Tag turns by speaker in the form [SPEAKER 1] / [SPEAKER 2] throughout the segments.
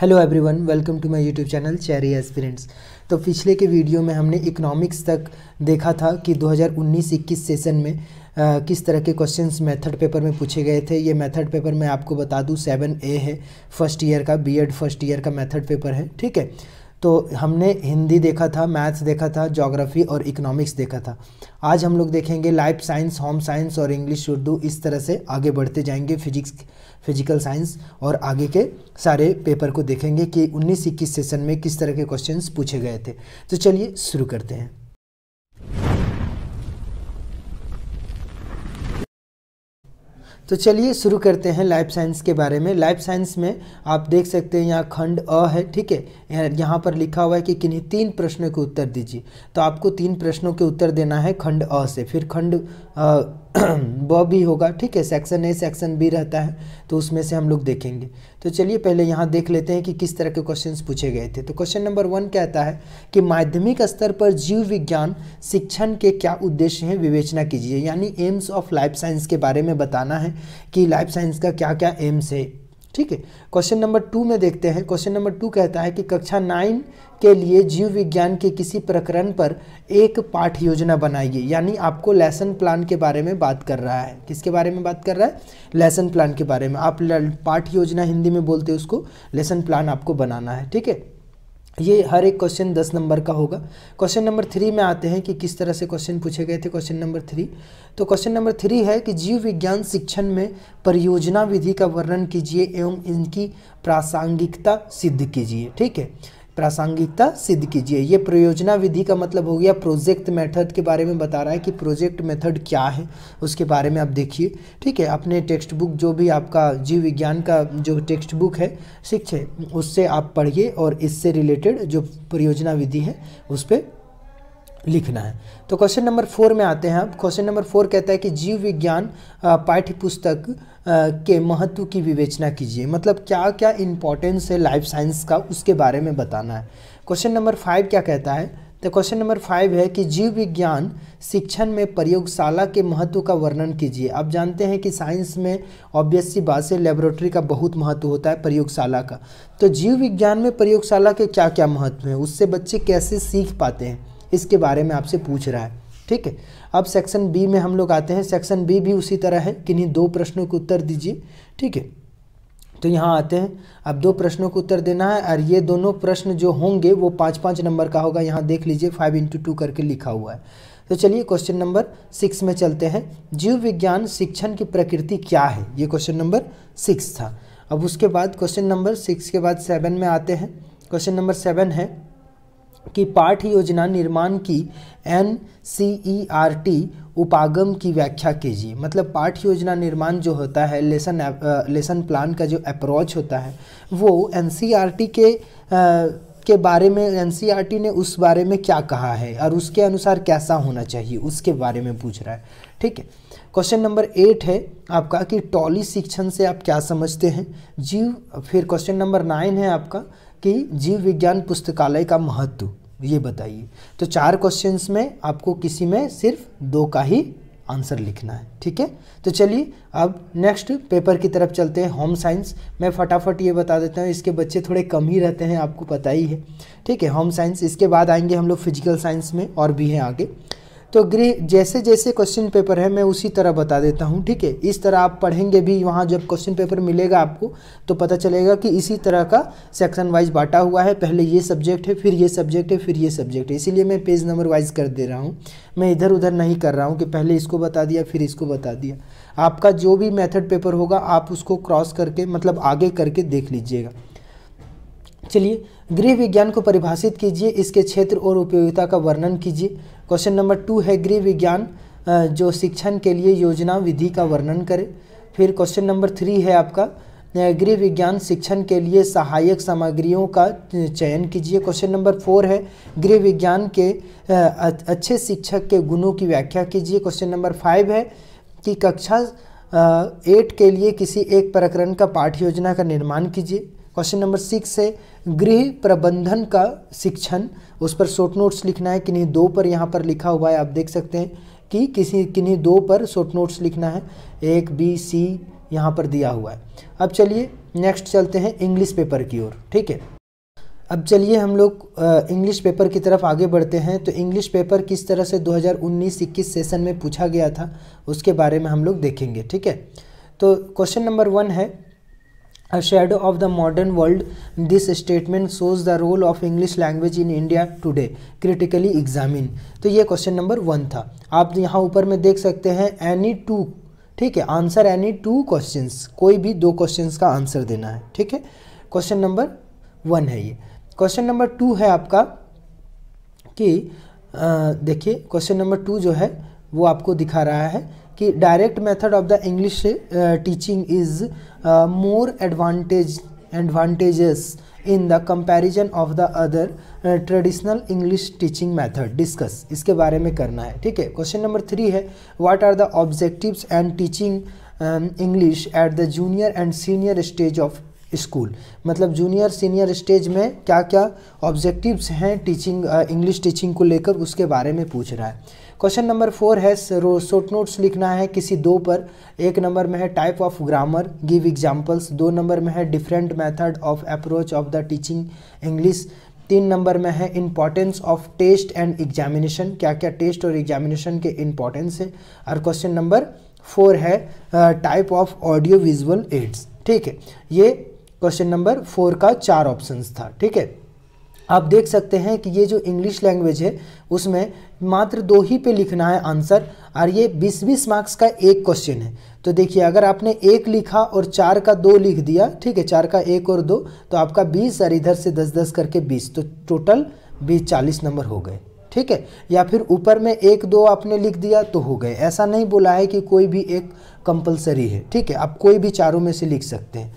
[SPEAKER 1] hello everyone welcome to my YouTube channel Cherry aspirants तो पिछले के वीडियो में हमने इकोनॉमिक्स तक देखा था कि 2019-21 सेशन में आ, किस तरह के क्वेश्चंस मेथड पेपर में पूछे गए थे ये मेथड पेपर मैं आपको बता दूं सेवन ए है फर्स्ट ईयर का बीएड फर्स्ट ईयर का मेथड पेपर है ठीक है तो हमने हिंदी देखा था मैथ्स देखा था जोग्राफ़ी और इकोनॉमिक्स देखा था आज हम लोग देखेंगे लाइफ साइंस होम साइंस और इंग्लिश उर्दू इस तरह से आगे बढ़ते जाएंगे फिजिक्स फिजिकल साइंस और आगे के सारे पेपर को देखेंगे कि उन्नीस इक्कीस सेशन में किस तरह के क्वेश्चंस पूछे गए थे तो चलिए शुरू करते हैं तो चलिए शुरू करते हैं लाइफ साइंस के बारे में लाइफ साइंस में आप देख सकते हैं यहाँ खंड अ है ठीक है यहाँ पर लिखा हुआ है कि किन्हीं तीन प्रश्नों के उत्तर दीजिए तो आपको तीन प्रश्नों के उत्तर देना है खंड अ से फिर खंड आ, ब भी होगा ठीक है सेक्शन ए सेक्शन बी रहता है तो उसमें से हम लोग देखेंगे तो चलिए पहले यहाँ देख लेते हैं कि किस तरह के क्वेश्चंस पूछे गए थे तो क्वेश्चन नंबर वन कहता है कि माध्यमिक स्तर पर जीव विज्ञान शिक्षण के क्या उद्देश्य हैं विवेचना कीजिए यानी एम्स ऑफ लाइफ साइंस के बारे में बताना है कि लाइफ साइंस का क्या क्या एम्स है ठीक है क्वेश्चन नंबर टू में देखते हैं क्वेश्चन नंबर टू कहता है कि कक्षा नाइन के लिए जीव विज्ञान के किसी प्रकरण पर एक पाठ योजना बनाइए यानी आपको लेसन प्लान के बारे में बात कर रहा है किसके बारे में बात कर रहा है लेसन प्लान के बारे में आप पाठ योजना हिंदी में बोलते हैं उसको लेसन प्लान आपको बनाना है ठीक है ये हर एक क्वेश्चन दस नंबर का होगा क्वेश्चन नंबर थ्री में आते हैं कि किस तरह से क्वेश्चन पूछे गए थे क्वेश्चन नंबर थ्री तो क्वेश्चन नंबर थ्री है कि जीव विज्ञान शिक्षण में परियोजना विधि का वर्णन कीजिए एवं इनकी प्रासंगिकता सिद्ध कीजिए ठीक है प्रासंगिकता सिद्ध कीजिए ये प्रयोजना विधि का मतलब हो गया प्रोजेक्ट मेथड के बारे में बता रहा है कि प्रोजेक्ट मेथड क्या है उसके बारे में आप देखिए ठीक है अपने टेक्स्ट बुक जो भी आपका जीव विज्ञान का जो टेक्स्ट बुक है शिक्षे उससे आप पढ़िए और इससे रिलेटेड जो परियोजना विधि है उस पर लिखना है तो क्वेश्चन नंबर फोर में आते हैं अब क्वेश्चन नंबर फोर कहता है कि जीव विज्ञान पाठ्य पुस्तक के महत्व की विवेचना कीजिए मतलब क्या क्या इंपॉर्टेंस है लाइफ साइंस का उसके बारे में बताना है क्वेश्चन नंबर फाइव क्या कहता है तो क्वेश्चन नंबर फाइव है कि जीव विज्ञान शिक्षण में प्रयोगशाला के महत्व का वर्णन कीजिए आप जानते हैं कि साइंस में ऑब्वियस बात से लेबोरेटरी का बहुत महत्व होता है प्रयोगशाला का तो जीव विज्ञान में प्रयोगशाला के क्या क्या महत्व हैं उससे बच्चे कैसे सीख पाते हैं इसके बारे में आपसे पूछ रहा है ठीक है अब सेक्शन बी में हम लोग आते हैं सेक्शन बी भी उसी तरह है किन्हीं दो प्रश्नों के उत्तर दीजिए ठीक है तो यहाँ आते हैं अब दो प्रश्नों को उत्तर देना है और ये दोनों प्रश्न जो होंगे वो पाँच पाँच नंबर का होगा यहाँ देख लीजिए फाइव इंटू टू करके लिखा हुआ है तो चलिए क्वेश्चन नंबर सिक्स में चलते हैं जीव विज्ञान शिक्षण की प्रकृति क्या है ये क्वेश्चन नंबर सिक्स था अब उसके बाद क्वेश्चन नंबर सिक्स के बाद सेवन में आते हैं क्वेश्चन नंबर सेवन है की पाठ योजना निर्माण की N C E R T उपागम की व्याख्या कीजिए मतलब पाठ योजना निर्माण जो होता है लेसन लेसन प्लान का जो अप्रोच होता है वो एन सी आर टी के आ, के बारे में एन सी आर टी ने उस बारे में क्या कहा है और उसके अनुसार कैसा होना चाहिए उसके बारे में पूछ रहा है ठीक है क्वेश्चन नंबर एट है आपका कि टॉली शिक्षण से आप क्या समझते हैं जीव फिर क्वेश्चन नंबर नाइन है आपका कि जीव विज्ञान पुस्तकालय का महत्व ये बताइए तो चार क्वेश्चंस में आपको किसी में सिर्फ दो का ही आंसर लिखना है ठीक है तो चलिए अब नेक्स्ट पेपर की तरफ चलते हैं होम साइंस मैं फटाफट ये बता देता हूँ इसके बच्चे थोड़े कम ही रहते हैं आपको पता ही है ठीक है होम साइंस इसके बाद आएंगे हम लोग फिजिकल साइंस में और भी हैं आगे तो गृह जैसे जैसे क्वेश्चन पेपर है मैं उसी तरह बता देता हूँ ठीक है इस तरह आप पढ़ेंगे भी वहाँ जब क्वेश्चन पेपर मिलेगा आपको तो पता चलेगा कि इसी तरह का सेक्शन वाइज बांटा हुआ है पहले ये सब्जेक्ट है फिर ये सब्जेक्ट है फिर ये सब्जेक्ट है इसीलिए मैं पेज नंबर वाइज कर दे रहा हूँ मैं इधर उधर नहीं कर रहा हूँ कि पहले इसको बता दिया फिर इसको बता दिया आपका जो भी मैथड पेपर होगा आप उसको क्रॉस करके मतलब आगे करके देख लीजिएगा चलिए गृह विज्ञान को परिभाषित कीजिए इसके क्षेत्र और उपयोगिता का वर्णन कीजिए क्वेश्चन नंबर टू है गृह विज्ञान जो शिक्षण के लिए योजना विधि का वर्णन करें फिर क्वेश्चन नंबर थ्री है आपका गृह विज्ञान शिक्षण के लिए सहायक सामग्रियों का चयन कीजिए क्वेश्चन नंबर फोर है गृह विज्ञान के अच्छे शिक्षक के गुणों की व्याख्या कीजिए क्वेश्चन नंबर फाइव है कि कक्षा एट के लिए किसी एक प्रकरण का पाठ योजना का निर्माण कीजिए क्वेश्चन नंबर सिक्स है गृह प्रबंधन का शिक्षण उस पर शॉर्ट नोट्स लिखना है किन्हीं दो पर यहाँ पर लिखा हुआ है आप देख सकते हैं कि किसी किन्हीं दो पर शॉर्ट नोट्स लिखना है एक बी सी यहाँ पर दिया हुआ है अब चलिए नेक्स्ट चलते हैं इंग्लिश पेपर की ओर ठीक है अब चलिए हम लोग इंग्लिश पेपर की तरफ आगे बढ़ते हैं तो इंग्लिश पेपर किस तरह से 2019-21 सेशन में पूछा गया था उसके बारे में हम लोग देखेंगे ठीक है तो क्वेश्चन नंबर वन है a shadow of the modern world this statement shows the role of english language in india today critically examine तो ये क्वेश्चन नंबर वन था आप यहाँ ऊपर में देख सकते हैं एनी टू ठीक है आंसर एनी टू क्वेश्चन कोई भी दो क्वेश्चन का आंसर देना है ठीक है क्वेश्चन नंबर वन है ये क्वेश्चन नंबर टू है आपका कि देखिए क्वेश्चन नंबर टू जो है वो आपको दिखा रहा है कि direct method of the English teaching is more advantage advantages in the comparison of the other traditional English teaching method discuss इसके बारे में करना है ठीक है क्वेश्चन नंबर थ्री है what are the objectives and teaching English at the junior and senior stage of school मतलब junior senior stage में क्या क्या ऑब्जेक्टिव्स हैं टीचिंग इंग्लिश टीचिंग को लेकर उसके बारे में पूछ रहा है क्वेश्चन नंबर फोर है शॉर्ट नोट्स लिखना है किसी दो पर एक नंबर में है type of grammar give examples दो नंबर में है different method of approach of the teaching English तीन नंबर में है importance of test and examination क्या क्या टेस्ट और एग्जामिनेशन के इम्पॉर्टेंस है और क्वेश्चन नंबर फोर है type of audio visual aids ठीक है ये क्वेश्चन नंबर फोर का चार ऑप्शंस था ठीक है आप देख सकते हैं कि ये जो इंग्लिश लैंग्वेज है उसमें मात्र दो ही पे लिखना है आंसर और ये 20-20 मार्क्स का एक क्वेश्चन है तो देखिए अगर आपने एक लिखा और चार का दो लिख दिया ठीक है चार का एक और दो तो आपका 20 और इधर से 10-10 करके 20 तो टोटल 20-40 नंबर हो गए ठीक है या फिर ऊपर में एक दो आपने लिख दिया तो हो गए ऐसा नहीं बोला है कि कोई भी एक कंपलसरी है ठीक है आप कोई भी चारों में से लिख सकते हैं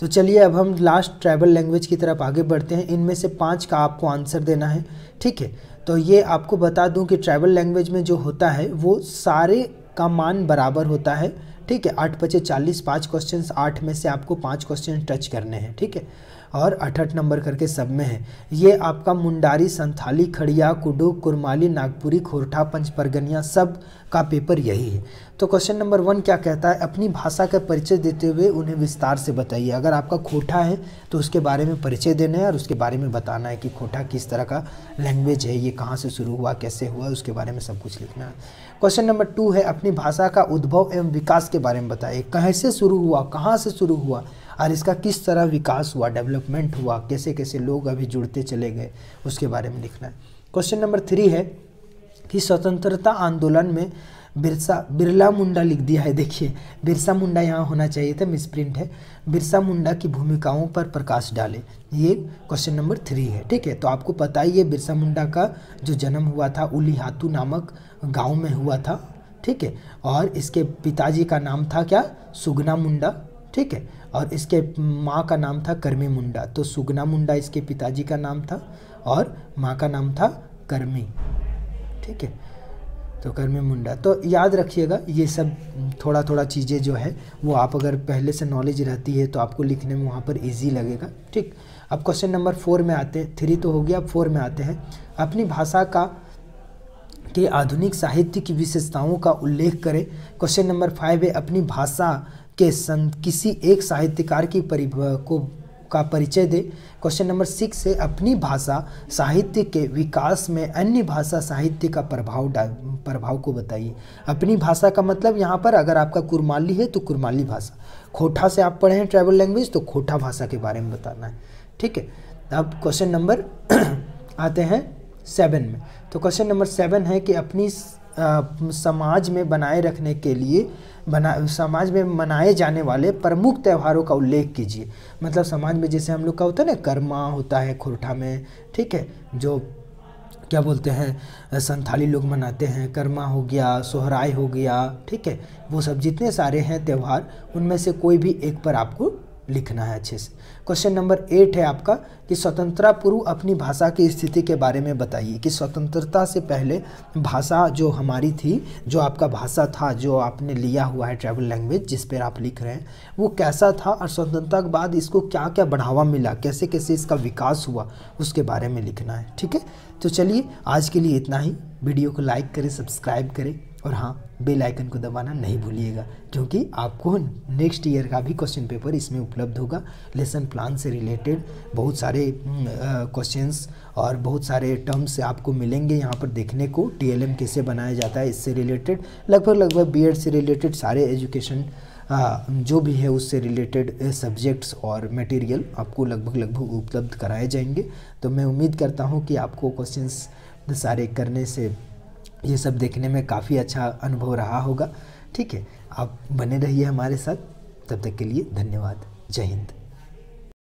[SPEAKER 1] तो चलिए अब हम लास्ट ट्राइबल लैंग्वेज की तरफ आगे बढ़ते हैं इनमें से पाँच का आपको आंसर देना है ठीक है तो ये आपको बता दूं कि ट्राइबल लैंग्वेज में जो होता है वो सारे का मान बराबर होता है ठीक है आठ पचे चालीस पाँच क्वेश्चन आठ में से आपको पाँच क्वेश्चन टच करने हैं ठीक है और अठहठ नंबर करके सब में है ये आपका मुंडारी संथाली खड़िया कुडू कुरमाली नागपुरी खोरठा पंच परगनिया सब का पेपर यही है तो क्वेश्चन नंबर वन क्या कहता है अपनी भाषा का परिचय देते हुए उन्हें विस्तार से बताइए अगर आपका खोटा है तो उसके बारे में परिचय देना है और उसके बारे में बताना है कि खोटा किस तरह का लैंग्वेज है ये कहाँ से शुरू हुआ कैसे हुआ उसके बारे में सब कुछ लिखना है क्वेश्चन नंबर टू है अपनी भाषा का उद्भव एवं विकास के बारे में बताइए कैसे शुरू हुआ कहाँ से शुरू हुआ और इसका किस तरह विकास हुआ डेवलपमेंट हुआ कैसे कैसे लोग अभी जुड़ते चले गए उसके बारे में लिखना है क्वेश्चन नंबर थ्री है कि स्वतंत्रता आंदोलन में बिरसा बिरला मुंडा लिख दिया है देखिए बिरसा मुंडा यहाँ होना चाहिए था मिसप्रिंट है बिरसा मुंडा की भूमिकाओं पर प्रकाश डाले ये क्वेश्चन नंबर थ्री है ठीक है तो आपको पता ही है बिरसा मुंडा का जो जन्म हुआ था उलिहातू नामक गांव में हुआ था ठीक है और इसके पिताजी का नाम था क्या सुगना मुंडा ठीक है और इसके माँ का नाम था कर्मी मुंडा तो सुगना मुंडा इसके पिताजी का नाम था और माँ का नाम था कर्मी ठीक है तो कर्मी मुंडा तो याद रखिएगा ये सब थोड़ा थोड़ा चीज़ें जो है वो आप अगर पहले से नॉलेज रहती है तो आपको लिखने में वहाँ पर इजी लगेगा ठीक अब क्वेश्चन नंबर फोर में आते हैं थ्री तो हो गया अब फोर में आते हैं अपनी भाषा का के आधुनिक साहित्य की विशेषताओं का उल्लेख करें क्वेश्चन नंबर फाइव है अपनी भाषा के सं किसी एक साहित्यकार की परिभा को का परिचय दे क्वेश्चन नंबर सिक्स है अपनी भाषा साहित्य के विकास में अन्य भाषा साहित्य का प्रभाव प्रभाव को बताइए अपनी भाषा का मतलब यहाँ पर अगर आपका कुरमाली है तो कुरमाली भाषा खोटा से आप पढ़े हैं ट्राइबल लैंग्वेज तो खोटा भाषा के बारे में बताना है ठीक है अब क्वेश्चन नंबर आते हैं सेवन में तो क्वेश्चन नंबर सेवन है कि अपनी आ, समाज में बनाए रखने के लिए बना समाज में मनाए जाने वाले प्रमुख त्यौहारों का उल्लेख कीजिए मतलब समाज में जैसे हम लोग का होता है ना कर्मा होता है खुरठा में ठीक है जो क्या बोलते हैं संथाली लोग मनाते हैं कर्मा हो गया सोहराय हो गया ठीक है वो सब जितने सारे हैं त्यौहार उनमें से कोई भी एक पर आपको लिखना है अच्छे से क्वेश्चन नंबर एट है आपका कि स्वतंत्रता पूर्व अपनी भाषा की स्थिति के बारे में बताइए कि स्वतंत्रता से पहले भाषा जो हमारी थी जो आपका भाषा था जो आपने लिया हुआ है ट्रैवल लैंग्वेज जिस पर आप लिख रहे हैं वो कैसा था और स्वतंत्रता के बाद इसको क्या क्या बढ़ावा मिला कैसे कैसे इसका विकास हुआ उसके बारे में लिखना है ठीक है तो चलिए आज के लिए इतना ही वीडियो को लाइक करें सब्सक्राइब करें और हाँ बेल आइकन को दबाना नहीं भूलिएगा क्योंकि आपको नेक्स्ट ईयर का भी क्वेश्चन पेपर इसमें उपलब्ध होगा लेसन प्लान से रिलेटेड बहुत सारे हम्म, क्वेश्चंस और बहुत सारे टर्म्स आपको मिलेंगे यहाँ पर देखने को टीएलएम कैसे बनाया जाता है इससे रिलेटेड लगभग लगभग बीएड से रिलेटेड सारे एजुकेशन आ, जो भी है उससे रिलेटेड सब्जेक्ट्स और मटेरियल आपको लगभग लगभग उपलब्ध कराए जाएंगे तो मैं उम्मीद करता हूँ कि आपको क्वेश्चंस सारे करने से ये सब देखने में काफ़ी अच्छा अनुभव रहा होगा ठीक है आप बने रहिए हमारे साथ तब तक के लिए धन्यवाद जय हिंद